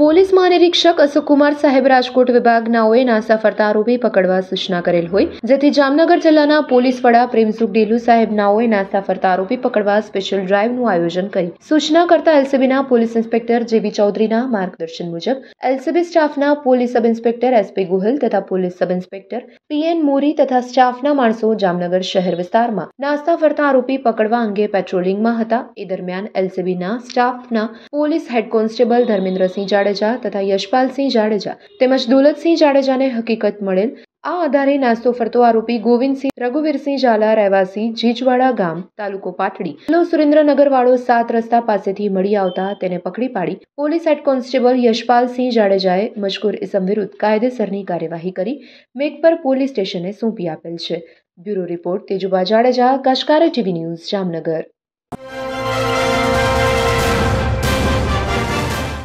police મહાનિરીક્ષક Ashokkumar સાહેબ Rajkot વિભાગનાઓએ NASA ફરતા આરોપી પકડવા સૂચના કરેલ હોય જેથી જામનગર જિલ્લાના પોલીસ વડા પ્રેમસુખ ડેલુ સાહેબનાઓએ નાસા ફરતા આરોપી પકડવા સ્પેશિયલ ડ્રાઈવનું આયોજન કરી સૂચના કરતા એલસીબીના પોલીસ ઇન્સ્પેક્ટર જેવી ચૌધરીના માર્ગદર્શન મુજબ એલસીબી સ્ટાફના police sub inspector SP Gohil તથા police sub inspector PN Mori તથા સ્ટાફના માણસો જામનગર શહેર વિસ્તારમાં નાસ્તા ફરતા આરોપી પકડવા અંગે પેટ્રોલિંગમાં હતા એ દરમિયાન એલસીબીના સ્ટાફના પોલીસ હેડ કોન્સ્ટેબલ ધર્મેન્દ્રસિંહ જાડે જાડેજા તથા યશપાલસિંહ જાડેજા તેમજ દોલતસિંહ જાડેજાને હકીકત મળેલ આ આધારે નાસ્તો ફરતો આરોપી ગોવિંદસિંહ રઘુવીરસિંહ ઝાલા રહેવાસી જીજવાડા ગામ તાલુકો પાટડી નો સુરેન્દ્રનગર વાળો સાત રસ્તા પાસેથી મળી આવતા તેને પકડી પાડી પોલીસ હેડ કોન્સ્ટેબલ યશપાલસિંહ જાડેજાએ મજકૂર ઇસમ વિરુદ્ધ કાયદેસરની કાર્યવાહી કરી મેઘપર પોલીસ સ્ટેશને સોંપી આપેલ છે બ્યુરો રિપોર્ટ તેજુબા જાડેજા કાશકારે ટીવી ન્યૂઝ જામનગર